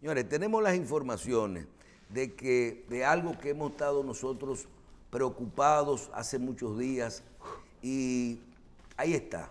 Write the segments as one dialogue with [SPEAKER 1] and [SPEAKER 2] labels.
[SPEAKER 1] Señores, tenemos las informaciones de que de algo que hemos estado nosotros preocupados hace muchos días y ahí está.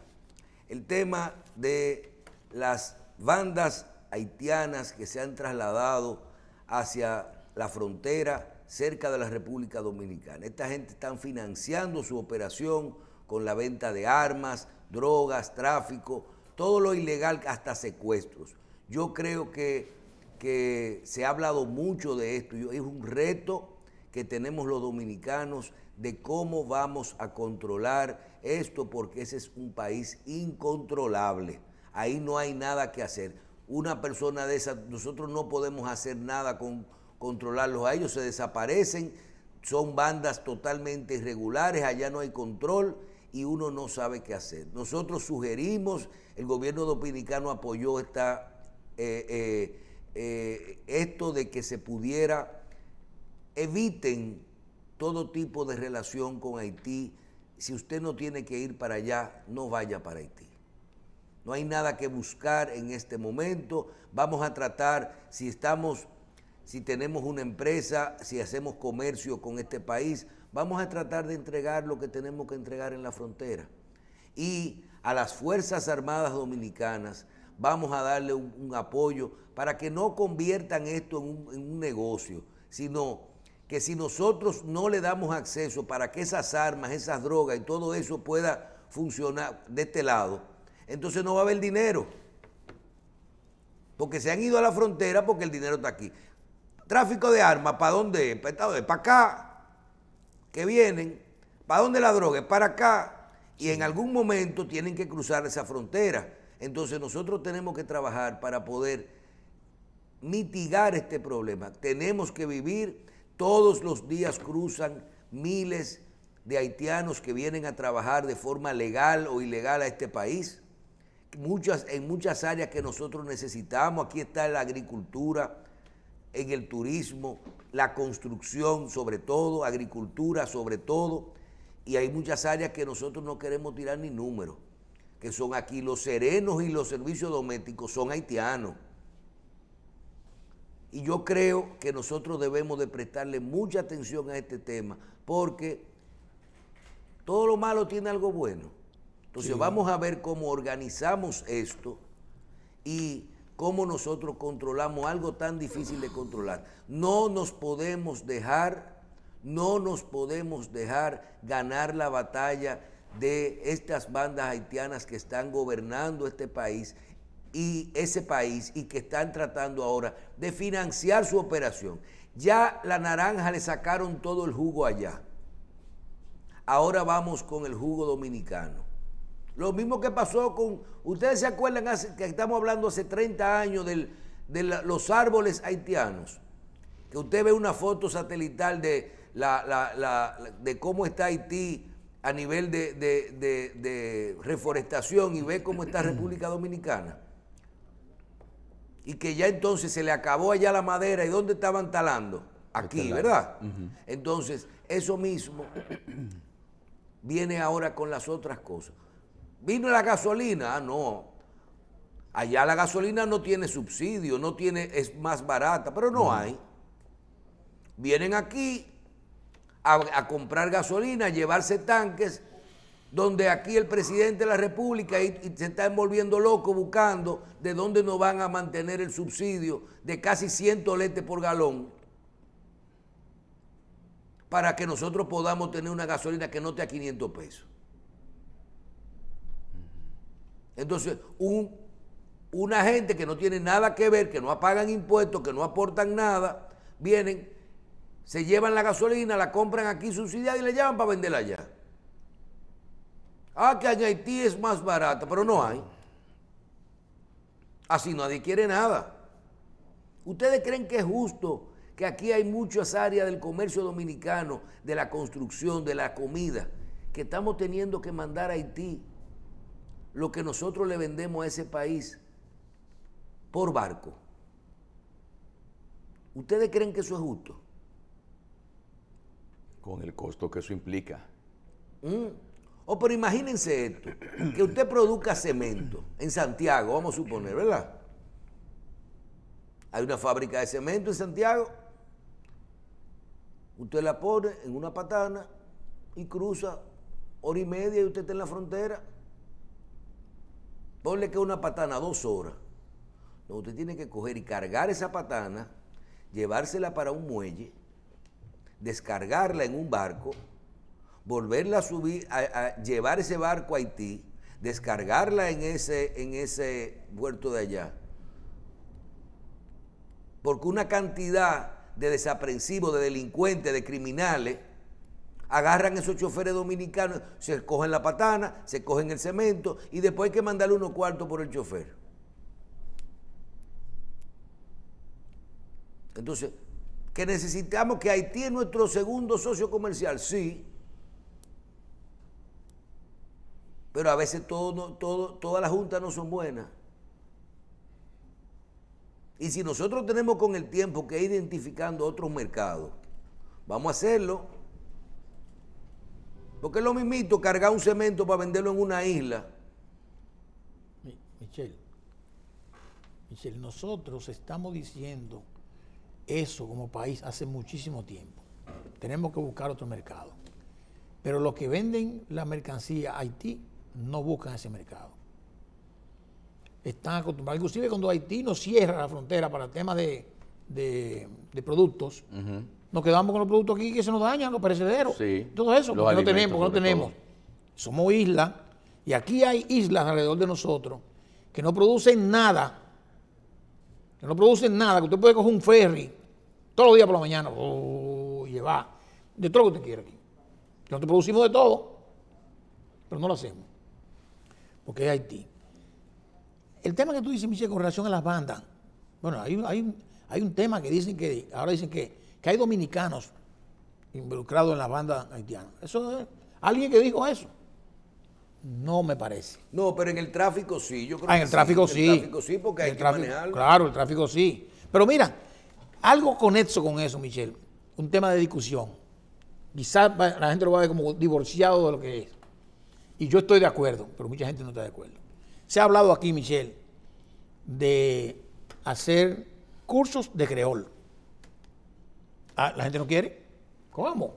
[SPEAKER 1] El tema de las bandas haitianas que se han trasladado hacia la frontera cerca de la República Dominicana. Esta gente está financiando su operación con la venta de armas, drogas, tráfico, todo lo ilegal hasta secuestros. Yo creo que que se ha hablado mucho de esto y es un reto que tenemos los dominicanos de cómo vamos a controlar esto, porque ese es un país incontrolable. Ahí no hay nada que hacer. Una persona de esa, nosotros no podemos hacer nada con controlarlos a ellos, se desaparecen, son bandas totalmente irregulares, allá no hay control y uno no sabe qué hacer. Nosotros sugerimos, el gobierno dominicano apoyó esta... Eh, eh, eh, esto de que se pudiera, eviten todo tipo de relación con Haití. Si usted no tiene que ir para allá, no vaya para Haití. No hay nada que buscar en este momento. Vamos a tratar, si estamos, si tenemos una empresa, si hacemos comercio con este país, vamos a tratar de entregar lo que tenemos que entregar en la frontera. Y a las Fuerzas Armadas Dominicanas, vamos a darle un, apoyo para que no conviertan esto en un, negocio, sino que si nosotros no le damos acceso para que esas armas, esas drogas y todo eso pueda funcionar de este lado, entonces no va a haber dinero. Porque se han ido a la frontera porque el dinero está aquí. Tráfico de armas, ¿para dónde? Para acá, que vienen. ¿Para dónde la droga? Para acá. Y en algún momento tienen que cruzar esa frontera. Entonces nosotros tenemos que trabajar para poder mitigar este problema. Tenemos que vivir, todos los días cruzan miles de haitianos que vienen a trabajar de forma legal o ilegal a este país. Muchas, en muchas áreas que nosotros necesitamos, aquí está la agricultura, en el turismo, la construcción sobre todo, agricultura sobre todo, y hay muchas áreas que nosotros no queremos tirar ni números que son aquí, los serenos y los servicios domésticos son haitianos. Y yo creo que nosotros debemos de prestarle mucha atención a este tema, porque todo lo malo tiene algo bueno. Entonces vamos a ver cómo organizamos esto y cómo nosotros controlamos algo tan difícil de controlar. No nos podemos dejar, no nos podemos dejar ganar la batalla de estas bandas haitianas que están gobernando este país y ese país y que están tratando ahora de financiar su operación. Ya la naranja le sacaron todo el jugo allá. Ahora vamos con el jugo dominicano. Lo mismo que pasó con, ustedes se acuerdan que estamos hablando hace 30 años de los árboles haitianos, que usted ve una foto satelital de, de cómo está Haití a nivel de, reforestación y ve cómo está República Dominicana, y que ya entonces se le acabó allá la madera, ¿y dónde estaban talando? Aquí, este ¿verdad? Entonces, eso mismo viene ahora con las otras cosas. Vino la gasolina, ah, no. Allá la gasolina no tiene subsidio, no tiene, es más barata, pero no hay. Vienen aquí a, comprar gasolina, a llevarse tanques, donde aquí el presidente de la República se está envolviendo loco buscando de dónde nos van a mantener el subsidio de casi 100 toletes por galón para que nosotros podamos tener una gasolina que no esté a 500 pesos. Entonces, una gente que no tiene nada que ver, que no pagan impuestos, que no aportan nada, vienen se llevan la gasolina, la compran aquí subsidiada y la llevan para venderla allá. Ah, que en Haití es más barata, pero no hay. Así nadie quiere nada. ¿Ustedes creen que es justo que aquí hay muchas áreas del comercio dominicano, de la construcción, de la comida, que estamos teniendo que mandar a Haití lo que nosotros le vendemos a ese país por barco? ¿Ustedes creen que eso es justo?
[SPEAKER 2] Con el costo que eso implica.
[SPEAKER 1] Mm. O oh, pero imagínense esto, que usted produzca cemento en Santiago, vamos a suponer, ¿verdad? Hay una fábrica de cemento en Santiago. Usted la pone en una patana y cruza hora y media y usted está en la frontera. Ponle que una patana dos horas. No, usted tiene que coger y cargar esa patana, llevársela para un muelle, descargarla en un barco, volverla a subir, a, llevar ese barco a Haití, descargarla en ese, en ese puerto de allá. Porque una cantidad de desaprensivos, de delincuentes, de criminales, agarran esos choferes dominicanos, se cogen la patana, se cogen el cemento y después hay que mandarle unos cuartos por el chofer. Entonces, que necesitamos que Haití es nuestro segundo socio comercial, sí. Pero a veces todo, todo, todas las juntas no son buenas. Y si nosotros tenemos con el tiempo que ir identificando otros mercados, vamos a hacerlo. Porque es lo mismito cargar un cemento para venderlo en una isla. ...Michel...
[SPEAKER 3] Michelle, nosotros estamos diciendo eso como país hace muchísimo tiempo. Tenemos que buscar otro mercado. Pero los que venden la mercancía a Haití no buscan ese mercado. Están acostumbrados. Inclusive cuando Haití nos cierra la frontera para el de, de, productos, nos quedamos con los productos aquí que se nos dañan, los perecederos.
[SPEAKER 2] Todo eso, no tenemos, no tenemos.
[SPEAKER 3] Somos islas y aquí hay islas alrededor de nosotros que no producen nada que no producen nada, que usted puede coger un ferry todos los días por la mañana, lleva llevar de todo lo que usted quiera aquí. Que nosotros producimos de todo, pero no lo hacemos, porque es Haití. El tema que tú dices, Michelle, con relación a las bandas, bueno, hay, hay un tema que dicen que, ahora dicen que, que hay dominicanos involucrados en las bandas haitianas. Eso es, alguien que dijo eso. No me parece.
[SPEAKER 1] No, pero en el tráfico sí. Yo ah, en el tráfico sí. En el tráfico sí, porque hay que Claro,
[SPEAKER 3] el tráfico sí. Pero mira, algo conexo con eso, Michelle. Un tema de discusión. Quizás la gente lo va a ver como divorciado de lo que es. Y yo estoy de acuerdo, pero mucha gente no está de acuerdo. Se ha hablado aquí, Michelle, de hacer cursos de creol. Ah, la gente no quiere. ¿Cómo?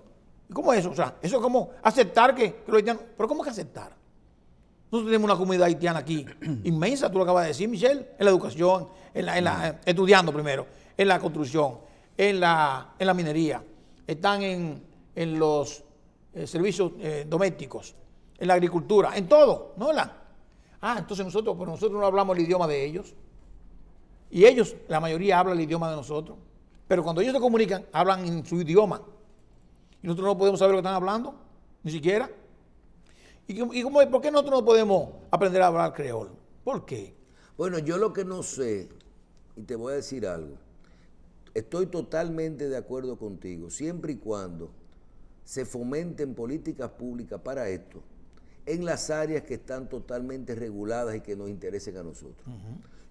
[SPEAKER 3] ¿Cómo es eso? O sea, eso es como aceptar que, que lo haitianos. Pero ¿cómo es que aceptar? Nosotros tenemos una comunidad haitiana aquí inmensa, tú lo acabas de decir, Michelle, en la educación, en la, mm. eh, estudiando primero, en la construcción, en la, en la minería, están en, los eh, servicios eh, domésticos, en la agricultura, en todo, ¿no? ah, entonces nosotros, nosotros no hablamos el idioma de ellos. Y ellos, la mayoría, hablan el idioma de nosotros. Pero cuando ellos se comunican, hablan en su idioma. Y nosotros no podemos saber lo que están hablando, ni siquiera.
[SPEAKER 1] ¿Y, cómo, por qué nosotros no podemos aprender a hablar creol? ¿Por qué? Bueno, yo lo que no sé, y te voy a decir algo, estoy totalmente de acuerdo contigo, siempre y cuando se fomenten políticas públicas para esto, en las áreas que están totalmente reguladas y que nos interesen a nosotros.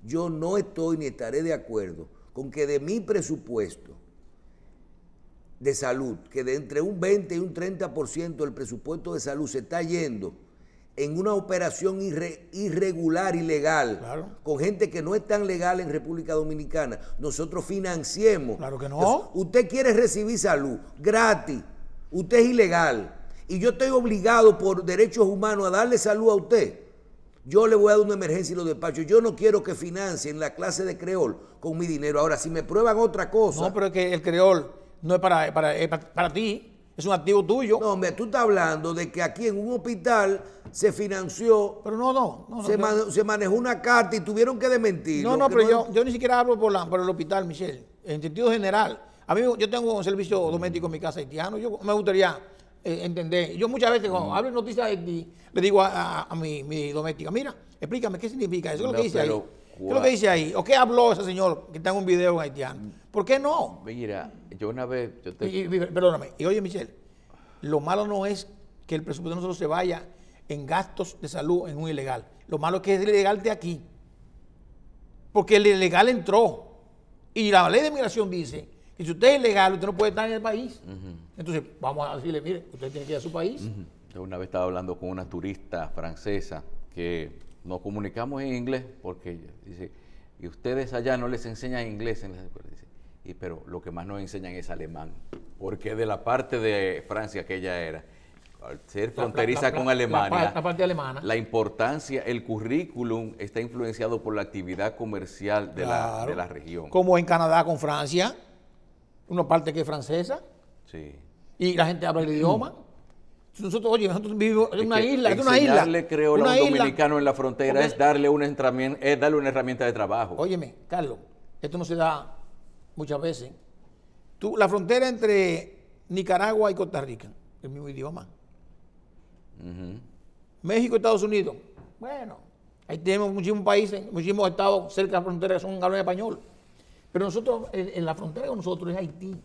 [SPEAKER 1] Yo no estoy ni estaré de acuerdo con que de mi presupuesto de salud, que de entre un 20 y un 30% del presupuesto de salud se está yendo en una operación irregular, ilegal, con gente que no es tan legal en República Dominicana, nosotros financiemos.
[SPEAKER 3] Claro que no.
[SPEAKER 1] usted quiere recibir salud gratis, usted es ilegal, y yo estoy obligado por derechos humanos a darle salud a usted. Yo le voy a dar una emergencia y los despacho. Yo no quiero que financien la clase de creol con mi dinero. Ahora, si me prueban otra cosa. No, pero es que el creol no es para, para, para, ti, es un activo tuyo. No, hombre, tú estás hablando de que aquí en un hospital se financió. Pero no, no. se, manejó una carta y tuvieron que dementir. No, no, pero yo, yo ni siquiera hablo por, la, el hospital, Michelle. En sentido general.
[SPEAKER 3] A mí, yo tengo un servicio doméstico en mi casa haitiano. Yo me gustaría eh, entender. Yo muchas veces, cuando mm. hablo de noticias de Haití, le digo a, mi, doméstica, mira, explícame qué significa eso. lo que dice ¿Qué es lo que dice ahí? ¿O qué habló ese señor que está en un video haitiano? ¿Por qué no?
[SPEAKER 2] Mira, yo una vez...
[SPEAKER 3] perdóname. Y oye, Michelle, lo malo no es que el presupuesto no solo se vaya en gastos de salud en un ilegal. Lo malo es que es ilegal de aquí. Porque el ilegal entró. Y la ley de migración dice que si usted es ilegal, usted no puede estar en el país. Entonces, vamos a decirle, mire, usted tiene que ir a su país.
[SPEAKER 2] Yo una vez estaba hablando con una turista francesa que nos comunicamos en inglés porque dice, y ustedes allá no les enseñan inglés en y, pero lo que más nos enseñan es alemán, porque de la parte de Francia que ella era, al ser fronteriza con Alemania, la, importancia, el currículum está influenciado por la actividad comercial de, la, de la región.
[SPEAKER 3] Como en Canadá con Francia, una parte que es francesa. Y la gente habla el idioma. Nosotros, oye,
[SPEAKER 2] nosotros vivimos en una isla, es una isla. creo a un dominicano en la frontera es darle, una es darle una herramienta de trabajo. Óyeme,
[SPEAKER 3] Carlos, esto no se da muchas veces. la frontera entre Nicaragua y Costa Rica, el mismo idioma. México y Estados Unidos, bueno, ahí tenemos muchísimos países, muchísimos estados cerca de la frontera que son galones español. Pero nosotros, en, en la frontera con nosotros es Haití.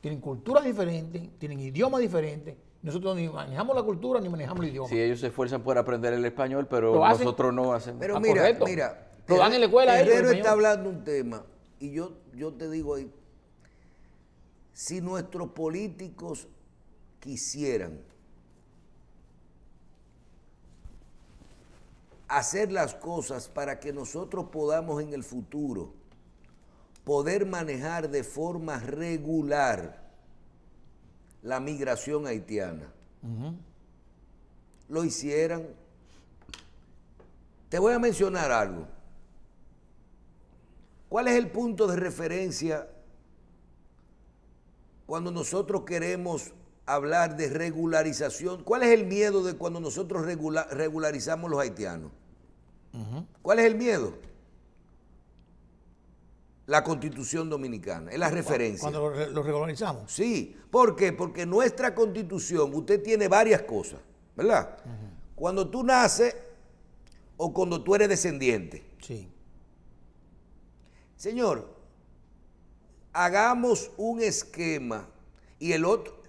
[SPEAKER 3] Tienen culturas diferentes, tienen idiomas diferentes nosotros ni manejamos
[SPEAKER 1] la cultura ni manejamos el idioma. Sí,
[SPEAKER 2] ellos se esfuerzan por aprender el español, pero nosotros no hacemos. Pero ah, mira,
[SPEAKER 1] dan en la escuela. Herrero está hablando un tema y yo, yo te digo ahí, si nuestros políticos quisieran hacer las cosas para que nosotros podamos en el futuro poder manejar de forma regular la migración haitiana. Lo hicieran. Te voy a mencionar algo. ¿Cuál es el punto de referencia cuando nosotros queremos hablar de regularización? ¿Cuál es el miedo de cuando nosotros regularizamos los haitianos? ¿Cuál es el miedo? la constitución dominicana, es la referencia. Cuando lo regularizamos. Sí, ¿por qué? Porque nuestra constitución, usted tiene varias cosas, ¿verdad? Cuando tú naces o cuando tú eres descendiente. Sí. Señor, hagamos un esquema y el otro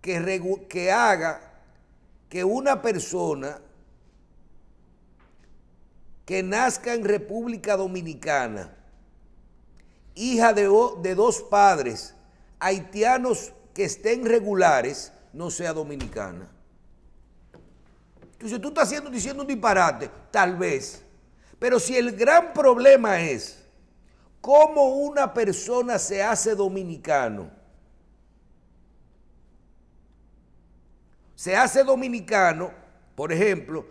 [SPEAKER 1] que, que haga que una persona que nazca en República Dominicana hija de, de dos padres haitianos que estén regulares, no sea dominicana. Entonces tú estás haciendo, diciendo un disparate, tal vez. Pero si el gran problema es cómo una persona se hace dominicano, se hace dominicano, por ejemplo,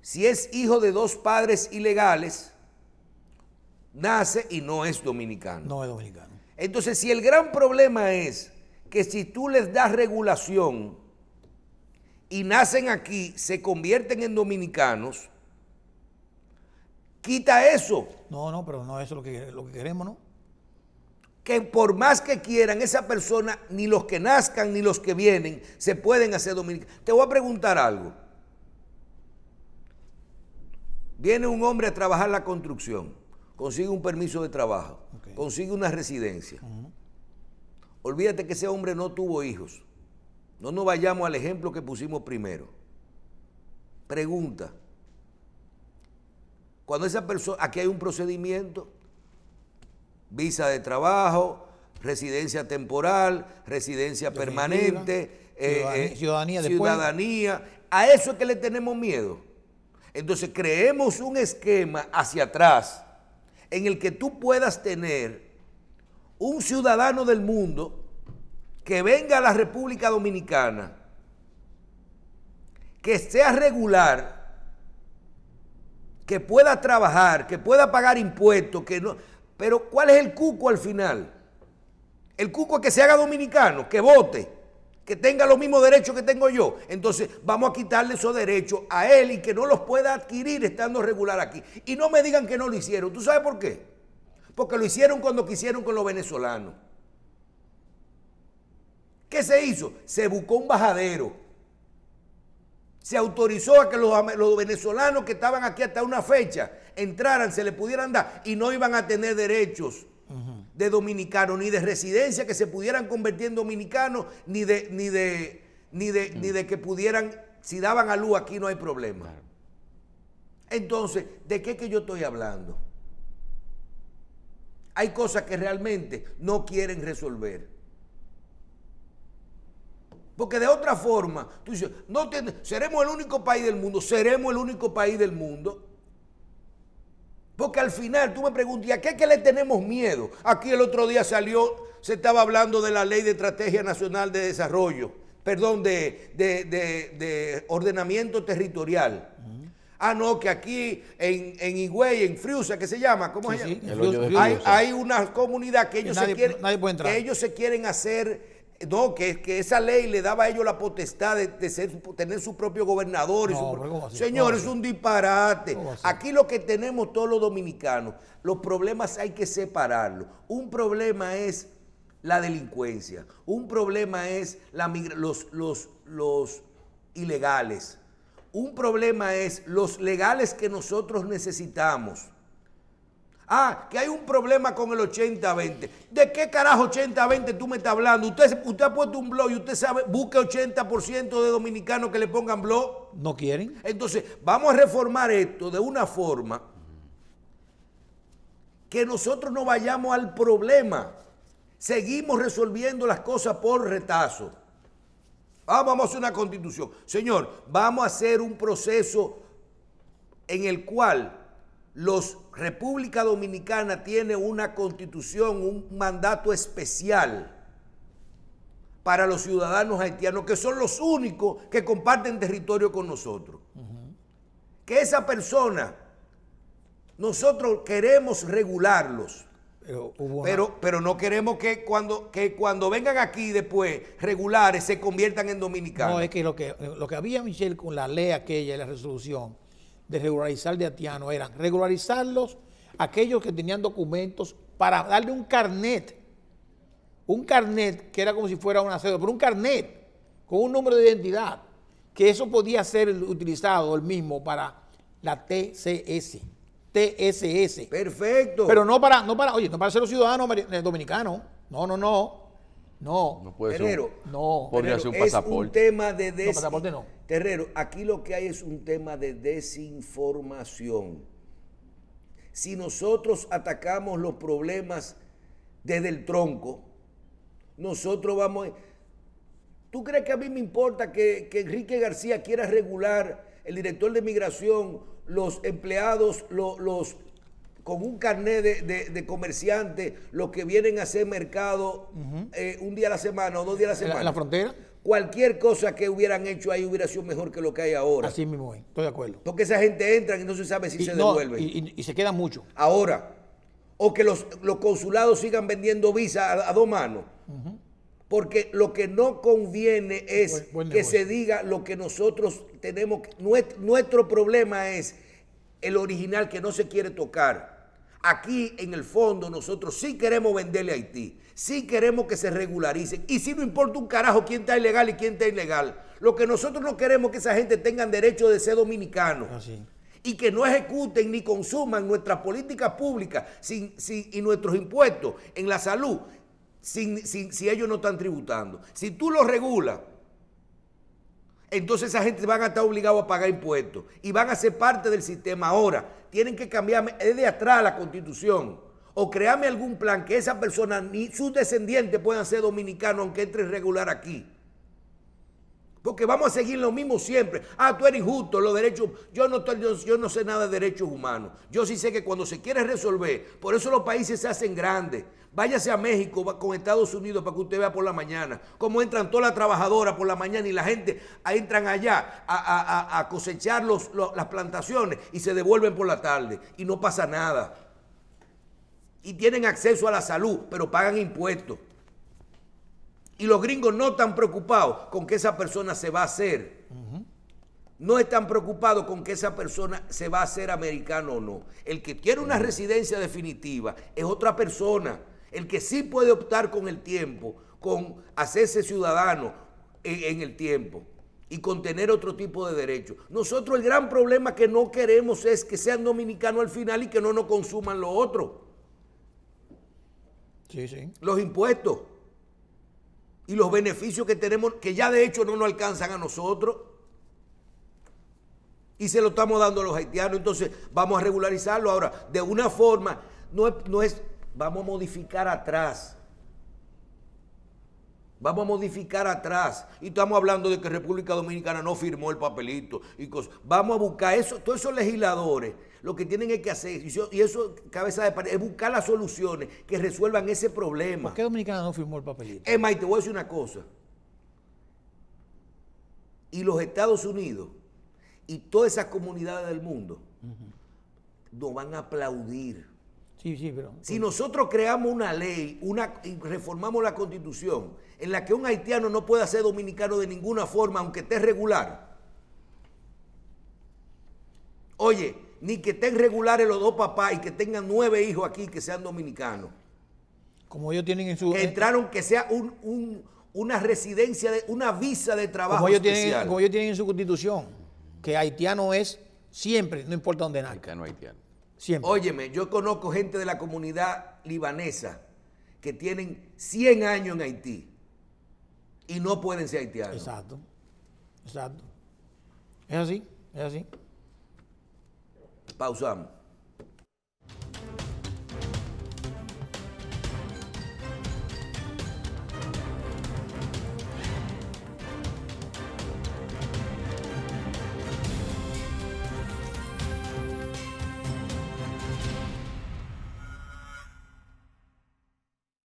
[SPEAKER 1] si es hijo de dos padres ilegales, nace y no es dominicano. No es dominicano. Entonces, si el gran problema es que si tú les das regulación y nacen aquí, se convierten en dominicanos, quita eso. No, no, pero no es lo que, lo que queremos, ¿no? Que por más que quieran, esa persona, ni los que nazcan ni los que vienen, se pueden hacer dominicanos. Te voy a preguntar algo. Viene un hombre a trabajar la construcción consigue un permiso de trabajo, consigue una residencia. Olvídate que ese hombre no tuvo hijos. No nos vayamos al ejemplo que pusimos primero. Pregunta. Cuando esa persona, aquí hay un procedimiento, visa de trabajo, residencia temporal, residencia permanente, eh, ciudadanía, eh, ciudadanía. A eso es que le tenemos miedo. Entonces creemos un esquema hacia atrás en el que tú puedas tener un ciudadano del mundo que venga a la República Dominicana, que sea regular, que pueda trabajar, que pueda pagar impuestos, que no... Pero ¿cuál es el cuco al final? El cuco es que se haga dominicano, que vote que tenga los mismos derechos que tengo yo. Entonces vamos a quitarle esos derechos a él y que no los pueda adquirir estando regular aquí. Y no me digan que no lo hicieron. ¿Tú sabes por qué? Porque lo hicieron cuando quisieron con los venezolanos. ¿Qué se hizo? Se buscó un bajadero. Se autorizó a que los, los venezolanos que estaban aquí hasta una fecha entraran, se les pudieran dar y no iban a tener derechos de dominicanos, ni de residencia que se pudieran convertir en dominicanos, ni de, ni de, de, ni de que pudieran, si daban a luz aquí no hay problema. Entonces, ¿de qué que yo estoy hablando? Hay cosas que realmente no quieren resolver. Porque de otra forma, tú dices, no seremos el único país del mundo, seremos el único país del mundo porque al final tú me preguntas, ¿y a qué es que le tenemos miedo? Aquí el otro día salió, se estaba hablando de la ley de estrategia nacional de desarrollo, perdón, de, ordenamiento territorial. Ah, no, que aquí en, en Higüey, en Friusa, ¿qué se llama, ¿cómo se llama? hay, una comunidad que ellos, que ellos se quieren hacer no, que, que, esa ley le daba a ellos la potestad de, tener su propio gobernador. señor, es un disparate. Aquí lo que tenemos todos los dominicanos, los problemas hay que separarlos. Un problema es la delincuencia, un problema es la los, los, los ilegales, un problema es los legales que nosotros necesitamos. Ah, que hay un problema con el 80-20. ¿De qué carajo 80-20 tú me estás hablando? Usted, usted ha puesto un blog y usted sabe, busque 80% de dominicanos que le pongan blog. No quieren. Entonces, vamos a reformar esto de una forma que nosotros no vayamos al problema. Seguimos resolviendo las cosas por retazo. Ah, vamos a hacer una constitución. Señor, vamos a hacer un proceso en el cual los República Dominicana tiene una constitución, un mandato especial para los ciudadanos haitianos, que son los únicos que comparten territorio con nosotros. Que esa persona, nosotros queremos regularlos,
[SPEAKER 3] eh, pero,
[SPEAKER 1] pero, no queremos que cuando, que cuando vengan aquí después regulares se conviertan en dominicanos. No, es
[SPEAKER 3] que lo que, lo que había, Michelle, con la ley aquella la resolución, regularizar de Atiano eran regularizarlos aquellos que tenían documentos para darle un carnet, un carnet que era como si fuera una cédula, pero un carnet con un número de identidad, que eso podía ser utilizado el mismo para la TCS. TSS. Perfecto. Pero no para, no para, oye, no para ser los ciudadanos eh, dominicanos. No, no, no. No.
[SPEAKER 2] No puede ser. no. Podría ser un pasaporte.
[SPEAKER 1] Es un tema de des... Terrero, aquí lo que hay es un tema de desinformación. Si nosotros atacamos los problemas desde el tronco, nosotros vamos. ¿Tú crees que a mí me importa que, Enrique García quiera regular el director de migración, los empleados, los con un carnet de, comerciantes, los que vienen a hacer mercado eh, un día a la semana o dos días a la semana. ¿En la, frontera? Cualquier cosa que hubieran hecho ahí hubiera sido mejor que lo que hay ahora. Así mismo, estoy de acuerdo. Porque esa gente entra y no se sabe si se devuelve. Y, se queda mucho. Ahora, o que los, consulados sigan vendiendo visa a, dos manos. Porque lo que no conviene es que se diga lo que nosotros tenemos. nuestro problema es el original que no se quiere tocar aquí en el fondo nosotros sí queremos venderle a Haití, sí queremos que se regularicen. Y sí no importa un carajo quién está ilegal y quién está ilegal. Lo que nosotros no queremos es que esa gente tenga derecho de ser dominicano. Ah, y que no ejecuten ni consuman nuestras políticas públicas sin, y nuestros impuestos en la salud si ellos no están tributando. Si tú los regulas entonces esa gente van a estar obligados a pagar impuestos y van a ser parte del sistema. Ahora, tienen que cambiarme desde atrás la constitución o crearme algún plan que esa persona ni sus descendientes puedan ser dominicanos aunque entre regular aquí porque vamos a seguir lo mismo siempre. Ah, tú eres injusto, los derechos, yo no, yo, yo no sé nada de derechos humanos. Yo sí sé que cuando se quiere resolver, por eso los países se hacen grandes. Váyase a México con Estados Unidos para que usted vea por la mañana cómo entran todas las trabajadoras por la mañana y la gente ah, entran allá a, cosechar las plantaciones y se devuelven por la tarde y no pasa nada. Y tienen acceso a la salud, pero pagan impuestos. Y los gringos no están preocupados con que esa persona se va a hacer. No están preocupados con que esa persona se va a hacer americano o no. El que quiere una residencia definitiva es otra persona. El que sí puede optar con el tiempo, con hacerse ciudadano en, el tiempo y con tener otro tipo de derechos. Nosotros el gran problema que no queremos es que sean dominicanos al final y que no nos consuman lo otro. Sí, sí. Los impuestos y los beneficios que tenemos, que ya de hecho no nos alcanzan a nosotros, y se lo estamos dando a los haitianos, entonces vamos a regularizarlo. Ahora, de una forma, no es, no es vamos a modificar atrás. Vamos a modificar atrás. Y estamos hablando de que República Dominicana no firmó el papelito y Vamos a buscar eso, todos esos legisladores lo que tienen es que hacer, y eso, cabeza de pared, es buscar las soluciones que resuelvan ese problema. ¿Por qué Dominicana no firmó el papelito? Emma, y te voy a decir una cosa. Y los Estados Unidos y todas esas comunidades del mundo nos van a aplaudir. Sí, sí, pero... Si nosotros creamos una ley una, y reformamos la constitución en la que un haitiano no pueda ser dominicano de ninguna forma, aunque esté regular. Oye, ni que estén regulares los dos papás y que tengan nueve hijos aquí que sean dominicanos. Como ellos tienen en su... entraron que sea una residencia, de, una visa de trabajo como ellos, Tienen, como ellos tienen en su constitución, que haitiano es siempre, no importa dónde nace Haitiano, haitiano. Siempre. Óyeme, yo conozco gente de la comunidad libanesa que tienen 100 años en Haití y no pueden ser haitianos. Exacto, exacto.
[SPEAKER 3] Es así, es así.
[SPEAKER 1] Pausamos.